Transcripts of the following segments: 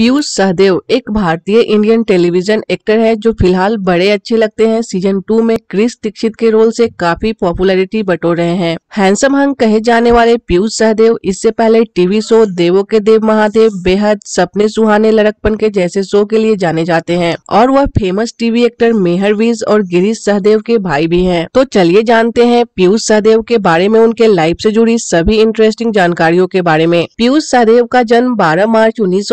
पीयूष सहदेव एक भारतीय Indian television actor है जो फिलहाल बड़े अच्छे लगते हैं सीजन टू में क्रिस दीक्षित के रोल से काफी पॉपुलैरिटी बटोर रहे हैं हैंसम हंग कहे जाने वाले पीयूष सहदेव इससे पहले टीवी शो देवों के देव महादेव बेहद सपने सुहाने लड़कपन के जैसे शो के लिए जाने जाते हैं और वह फेमस टीवी एक्टर मेहरवीज और गिरीश सहदेव के भाई भी है तो चलिए जानते हैं पीयूष सहदेव के बारे में उनके लाइफ ऐसी जुड़ी सभी इंटरेस्टिंग जानकारियों के बारे में पीयूष सहदेव का जन्म बारह मार्च उन्नीस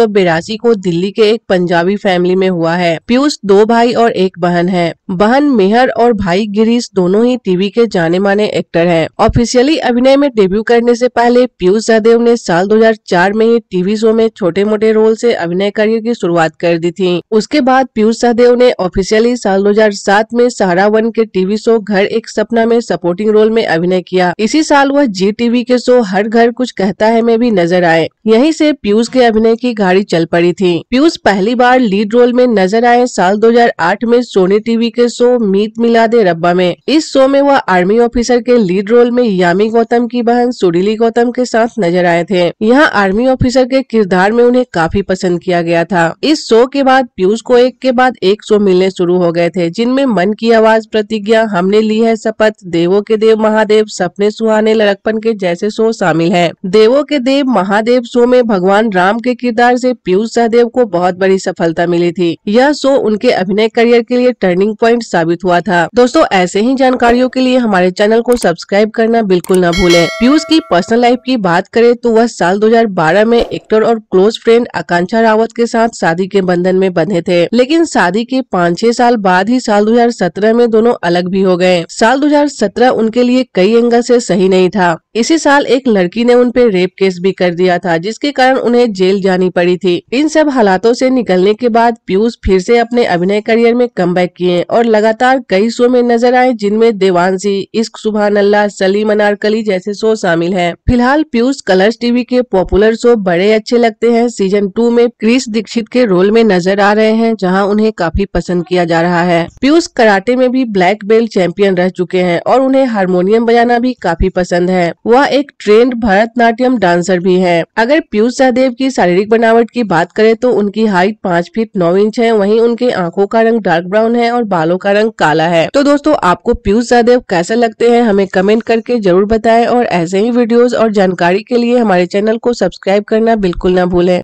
शादी को दिल्ली के एक पंजाबी फैमिली में हुआ है पीयूष दो भाई और एक बहन है बहन मेहर और भाई गिरीश दोनों ही टीवी के जाने माने एक्टर हैं। ऑफिशियली अभिनय में डेब्यू करने से पहले पीयूष सहदेव ने साल 2004 में ही टीवी शो में छोटे मोटे रोल से अभिनय करियर की शुरुआत कर दी थी उसके बाद पीयूष सहदेव ने ऑफिशियली साल 2007 में Sahara one TV show Ghar Ek एक सपना में सपोर्टिंग रोल में अभिनय किया इसी साल वह जी टीवी के शो हर घर कुछ कहता है में भी नजर आए यही से पीयूष के अभिनय की गाड़ी चल पड़ी करी थी पीयूष पहली बार लीड रोल में नजर आए साल 2008 में सोनी टीवी के शो मीत मिला दे रब्बा में इस शो में वह आर्मी ऑफिसर के लीड रोल में यामी गौतम की बहन सुरीली गौतम के साथ नजर आए थे यहाँ आर्मी ऑफिसर के किरदार में उन्हें काफी पसंद किया गया था इस शो के बाद पीयूष को एक के बाद एक शो मिलने शुरू हो गए थे जिनमें मन की आवाज प्रतिज्ञा हमने ली है शपथ देवों के देव महादेव सपने सुहाने लड़कपन के जैसे शो शामिल है देवों के देव महादेव शो में भगवान राम के किरदार से पीयूष आयुष सहदेव को बहुत बड़ी सफलता मिली थी यह शो उनके अभिनय करियर के लिए टर्निंग प्वाइंट साबित हुआ था दोस्तों ऐसे ही जानकारियों के लिए हमारे चैनल को सब्सक्राइब करना बिल्कुल न भूले पीयूष की पर्सनल लाइफ की बात करे तो वह साल दो में एक्टर और क्लोज फ्रेंड आकांक्षा रावत के साथ शादी के बंधन में बंधे थे लेकिन शादी के पाँच छह साल बाद ही साल 2017 में दोनों अलग भी हो गए साल 2017 उनके लिए कई एंगल से सही नहीं था इसी साल एक लड़की ने उन पर रेप केस भी कर दिया था जिसके कारण उन्हें जेल जानी पड़ी थी इन सब हालातों से निकलने के बाद पीयूष फिर से अपने अभिनय करियर में कम किए और लगातार कई शो में नजर आए जिनमें देवानसी इश्क सुबह अल्लाह सलीम अनारकली जैसे शो शामिल हैं। फिलहाल पीयूष कलर्स टीवी के पॉपुलर शो बड़े अच्छे लगते हैं सीजन टू में क्रिस दीक्षित के रोल में नजर आ रहे हैं जहाँ उन्हें काफी पसंद किया जा रहा है पीयूष कराटे में भी ब्लैक बेल्ट चैंपियन रह चुके हैं और उन्हें हारमोनियम बजाना भी काफी पसंद है वह एक ट्रेंड भरतनाट्यम डांसर भी है अगर पीयूष सहदेव की शारीरिक बनावट की बात बात करें तो उनकी हाइट पाँच फीट नौ इंच है वहीं उनके आंखों का रंग डार्क ब्राउन है और बालों का रंग काला है तो दोस्तों आपको पीयूष यादव कैसे लगते हैं हमें कमेंट करके जरूर बताएं और ऐसे ही वीडियोस और जानकारी के लिए हमारे चैनल को सब्सक्राइब करना बिल्कुल न भूलें